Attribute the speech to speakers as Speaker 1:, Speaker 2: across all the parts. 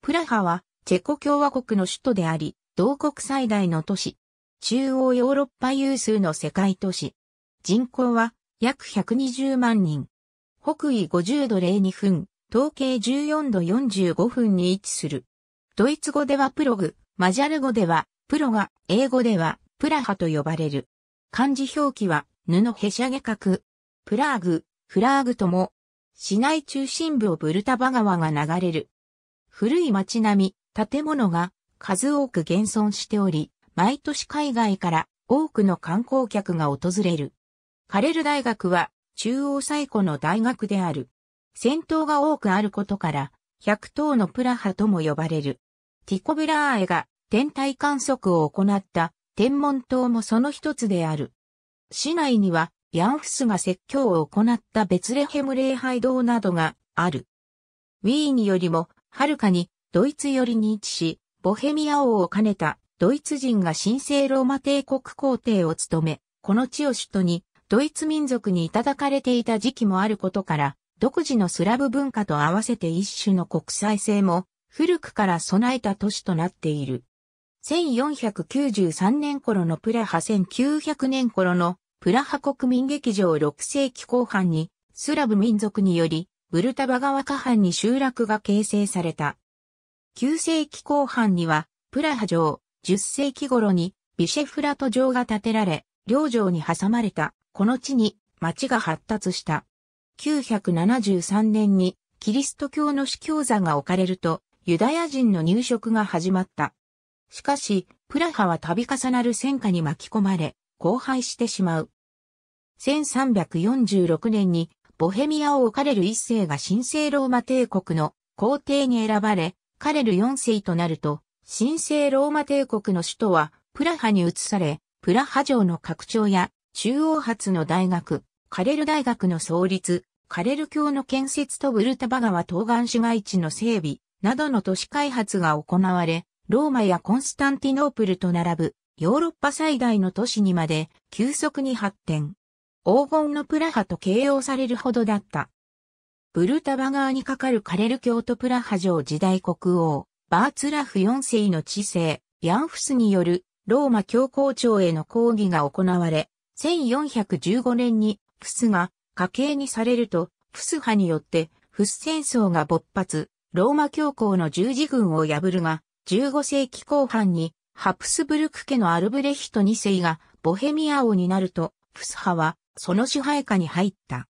Speaker 1: プラハは、チェコ共和国の首都であり、同国最大の都市。中央ヨーロッパ有数の世界都市。人口は約120万人。北緯50度02分、統計14度45分に位置する。ドイツ語ではプログ、マジャル語ではプロが、英語ではプラハと呼ばれる。漢字表記は布へしゃげ角。プラーグ、フラーグとも、市内中心部をブルタバ川が流れる古い街並み、建物が数多く現存しており、毎年海外から多くの観光客が訪れる。カレル大学は中央最古の大学である。戦闘が多くあることから、百島頭のプラハとも呼ばれる。ティコブラーエが天体観測を行った天文島もその一つである。市内にはヤンフスが説教を行ったベツレヘム礼拝堂などがある。ウィーンよりもはるかにドイツ寄りに位置し、ボヘミア王を兼ねたドイツ人が神聖ローマ帝国皇帝を務め、この地を首都にドイツ民族にいただかれていた時期もあることから、独自のスラブ文化と合わせて一種の国際性も古くから備えた都市となっている。1493年頃のプラハ1900年頃のプラハ国民劇場6世紀後半にスラブ民族によりブルタバ川下畔に集落が形成された。9世紀後半には、プラハ城、10世紀頃に、ビシェフラト城が建てられ、領城に挟まれた、この地に、町が発達した。973年に、キリスト教の司教座が置かれると、ユダヤ人の入植が始まった。しかし、プラハは度重なる戦火に巻き込まれ、荒廃してしまう。1346年にボヘミアをカレル一世が神聖ローマ帝国の皇帝に選ばれ、カレル四世となると、神聖ローマ帝国の首都はプラハに移され、プラハ城の拡張や中央発の大学、カレル大学の創立、カレル教の建設とブルタバ川東岸市街地の整備などの都市開発が行われ、ローマやコンスタンティノープルと並ぶヨーロッパ最大の都市にまで急速に発展。黄金のプラハと形容されるほどだった。ブルタバ川に架かるカレル教徒プラハ城時代国王、バーツラフ4世の治世、ヤンフスによるローマ教皇庁への抗議が行われ、1415年にフスが家計にされると、フス派によってフス戦争が勃発、ローマ教皇の十字軍を破るが、15世紀後半にハプスブルク家のアルブレヒト2世がボヘミア王になると、フス派はその支配下に入った。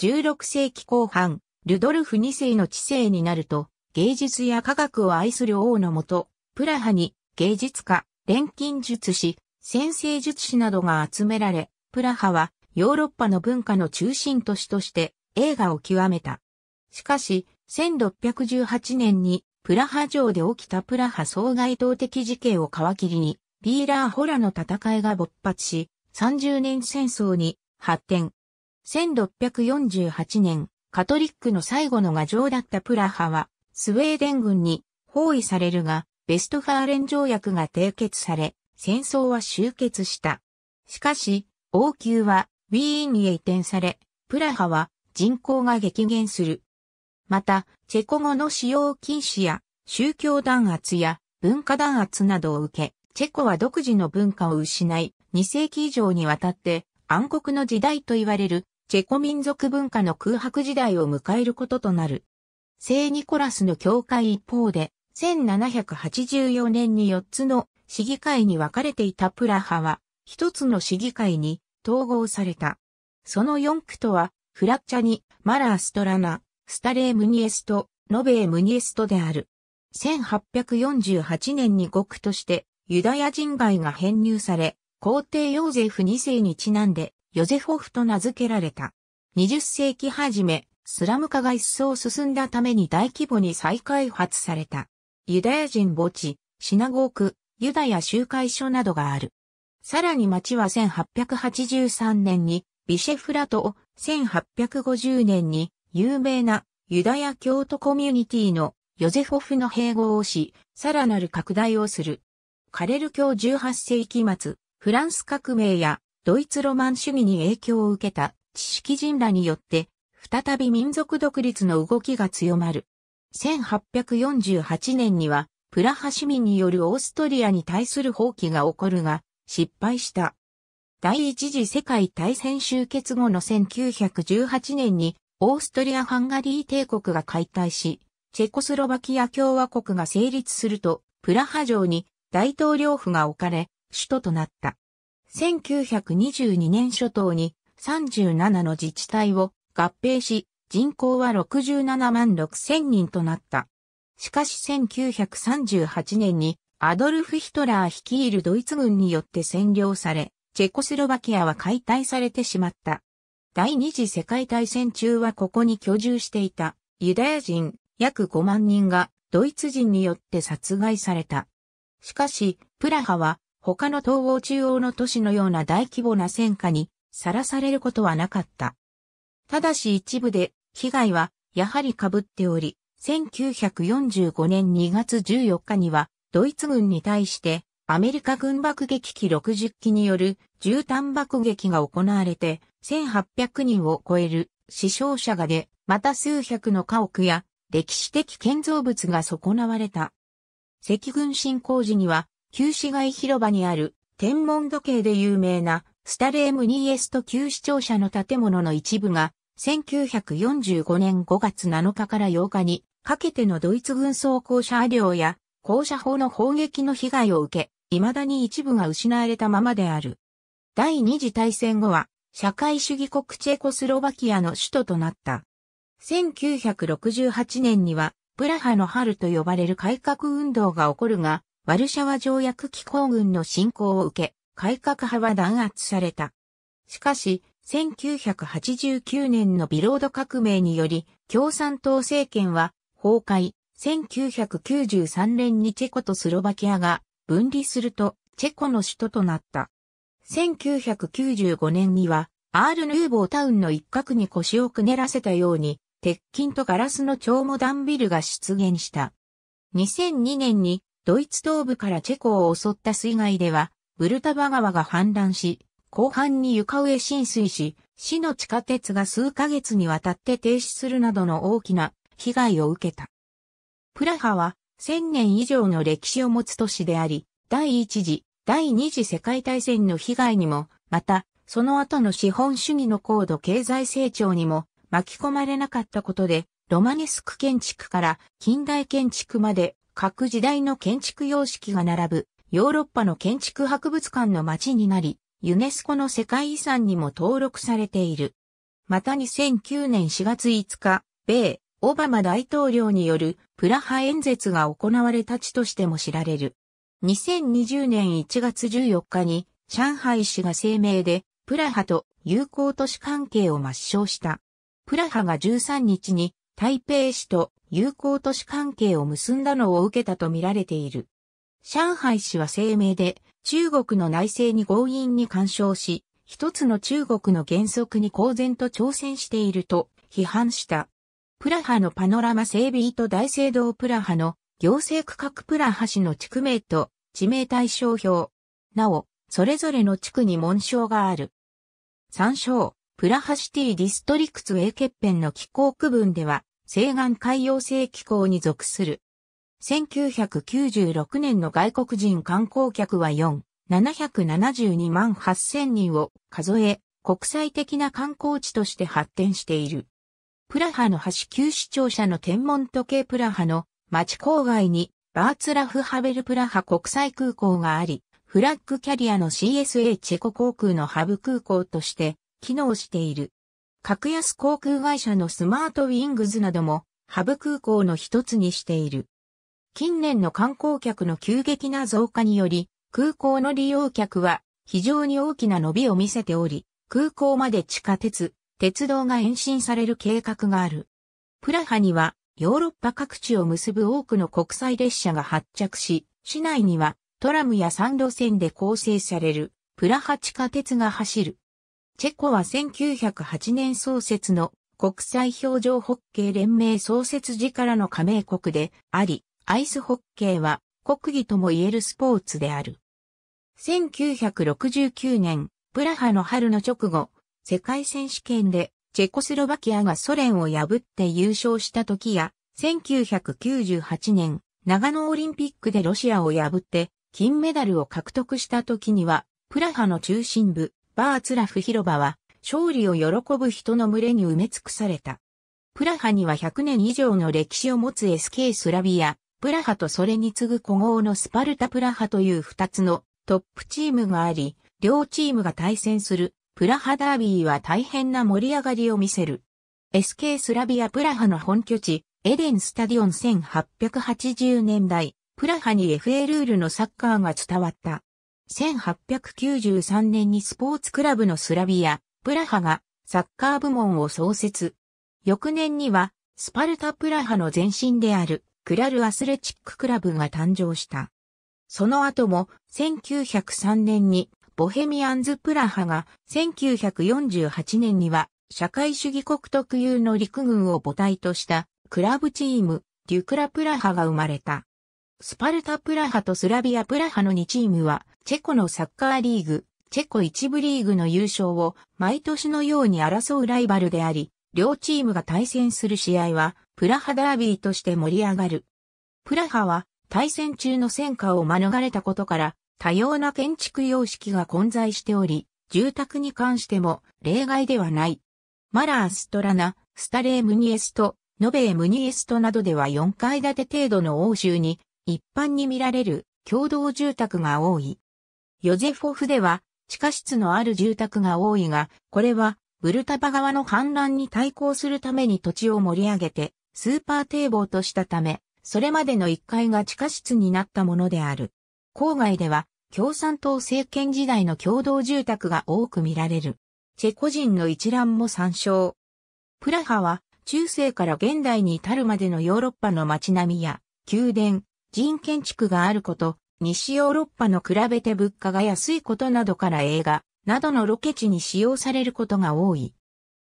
Speaker 1: 16世紀後半、ルドルフ2世の治世になると、芸術や科学を愛する王のもと、プラハに芸術家、錬金術師、先生術師などが集められ、プラハはヨーロッパの文化の中心都市として映画を極めた。しかし、1618年にプラハ城で起きたプラハ総外道的事件を皮切りに、ビーラーホラの戦いが勃発し、30年戦争に発展。1648年、カトリックの最後の牙城だったプラハは、スウェーデン軍に包囲されるが、ベストファーレン条約が締結され、戦争は終結した。しかし、王宮はウィーンにへ移転され、プラハは人口が激減する。また、チェコ語の使用禁止や宗教弾圧や文化弾圧などを受け、チェコは独自の文化を失い、2世紀以上にわたって暗黒の時代と言われるチェコ民族文化の空白時代を迎えることとなる。聖ニコラスの教会一方で、1784年に4つの市議会に分かれていたプラハは、1つの市議会に統合された。その4区とは、フラッチャニ、マラーストラナ、スタレームニエスト、ノベームニエストである。1848年に5区として、ユダヤ人街が編入され、皇帝ヨーゼフ2世にちなんで、ヨゼホフと名付けられた。20世紀初め、スラム化が一層進んだために大規模に再開発された。ユダヤ人墓地、シナゴーク、ユダヤ集会所などがある。さらに町は1883年にビシェフラトを1850年に有名なユダヤ教徒コミュニティのヨゼホフの併合をし、さらなる拡大をする。カレル教18世紀末、フランス革命やドイツロマン主義に影響を受けた知識人らによって、再び民族独立の動きが強まる。1848年には、プラハ市民によるオーストリアに対する放棄が起こるが、失敗した。第一次世界大戦終結後の1918年に、オーストリア・ハンガリー帝国が解体し、チェコスロバキア共和国が成立すると、プラハ城に大統領府が置かれ、首都となった。1922年初頭に37の自治体を合併し、人口は67万6千人となった。しかし1938年にアドルフ・ヒトラー率いるドイツ軍によって占領され、チェコスロバキアは解体されてしまった。第二次世界大戦中はここに居住していたユダヤ人約5万人がドイツ人によって殺害された。しかし、プラハは他の東欧中央の都市のような大規模な戦火にさらされることはなかった。ただし一部で被害はやはり被っており、1945年2月14日にはドイツ軍に対してアメリカ軍爆撃機60機による絨毯爆撃が行われて1800人を超える死傷者が出、また数百の家屋や歴史的建造物が損なわれた。赤軍侵攻時には旧市街広場にある天文時計で有名なスタレームニーエスト旧市庁舎の建物の一部が1945年5月7日から8日にかけてのドイツ軍装甲車両や校車砲の砲撃の被害を受け、未だに一部が失われたままである。第二次大戦後は社会主義国チェコスロバキアの首都となった。1968年にはプラハの春と呼ばれる改革運動が起こるが、ワルシャワ条約機構軍の侵攻を受け、改革派は弾圧された。しかし、1989年のビロード革命により、共産党政権は崩壊、1993年にチェコとスロバキアが分離すると、チェコの首都となった。1995年には、アール・ヌーボータウンの一角に腰をくねらせたように、鉄筋とガラスの超モダンビルが出現した。2002年にドイツ東部からチェコを襲った水害では、ブルタバ川が氾濫し、後半に床上浸水し、市の地下鉄が数ヶ月にわたって停止するなどの大きな被害を受けた。プラハは千年以上の歴史を持つ都市であり、第一次、第二次世界大戦の被害にも、また、その後の資本主義の高度経済成長にも巻き込まれなかったことで、ロマネスク建築から近代建築まで各時代の建築様式が並ぶヨーロッパの建築博物館の街になり、ユネスコの世界遺産にも登録されている。また2009年4月5日、米、オバマ大統領によるプラハ演説が行われた地としても知られる。2020年1月14日に上海市が声明でプラハと友好都市関係を抹消した。プラハが13日に台北市と友好都市関係を結んだのを受けたとみられている。上海市は声明で、中国の内政に強引に干渉し、一つの中国の原則に公然と挑戦していると批判した。プラハのパノラマ整備と大聖堂プラハの行政区画プラハ市の地区名と地名対象表。なお、それぞれの地区に紋章がある。参照、プラハシティディストリクツ A 欠片の気候区分では、西岸海洋性気候に属する。1996年の外国人観光客は4、772万8000人を数え、国際的な観光地として発展している。プラハの橋旧市庁舎の天文時計プラハの町郊外にバーツラフハベルプラハ国際空港があり、フラッグキャリアの CSA チェコ航空のハブ空港として機能している。格安航空会社のスマートウィングズなども、ハブ空港の一つにしている。近年の観光客の急激な増加により、空港の利用客は非常に大きな伸びを見せており、空港まで地下鉄、鉄道が延伸される計画がある。プラハにはヨーロッパ各地を結ぶ多くの国際列車が発着し、市内にはトラムや三路線で構成されるプラハ地下鉄が走る。チェコは1908年創設の国際氷上ホッケー連盟創設時からの加盟国であり、アイスホッケーは国技とも言えるスポーツである。1969年、プラハの春の直後、世界選手権でチェコスロバキアがソ連を破って優勝した時や、1998年、長野オリンピックでロシアを破って金メダルを獲得した時には、プラハの中心部、バーツラフ広場は、勝利を喜ぶ人の群れに埋め尽くされた。プラハには100年以上の歴史を持つ SK スラビア、プラハとそれに次ぐ古豪のスパルタプラハという2つのトップチームがあり、両チームが対戦するプラハダービーは大変な盛り上がりを見せる。SK スラビアプラハの本拠地、エデンスタディオン1880年代、プラハに FA ルールのサッカーが伝わった。1893年にスポーツクラブのスラビア、プラハがサッカー部門を創設。翌年には、スパルタプラハの前身である、クラルアスレチッククラブが誕生した。その後も、1903年に、ボヘミアンズプラハが、1948年には、社会主義国特有の陸軍を母体とした、クラブチーム、デュクラプラハが生まれた。スパルタプラハとスラビアプラハの2チームは、チェコのサッカーリーグ、チェコ一部リーグの優勝を毎年のように争うライバルであり、両チームが対戦する試合は、プラハダービーとして盛り上がる。プラハは、対戦中の戦火を免れたことから、多様な建築様式が混在しており、住宅に関しても例外ではない。マラー・ストラナ、スタレー・ムニエスト、ノベー・ムニエストなどでは4階建て程度の欧州に、一般に見られる共同住宅が多い。ヨゼフォフでは地下室のある住宅が多いが、これはブルタバ川の氾濫に対抗するために土地を盛り上げてスーパー堤防としたため、それまでの1階が地下室になったものである。郊外では共産党政権時代の共同住宅が多く見られる。チェコ人の一覧も参照。プラハは中世から現代に至るまでのヨーロッパの街並みや宮殿、人建築があること、西ヨーロッパの比べて物価が安いことなどから映画などのロケ地に使用されることが多い。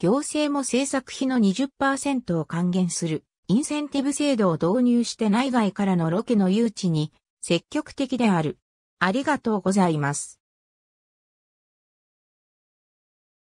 Speaker 1: 行政も制作費の20%を還元するインセンティブ制度を導入して内外からのロケの誘致に積極的である。ありがとうございます。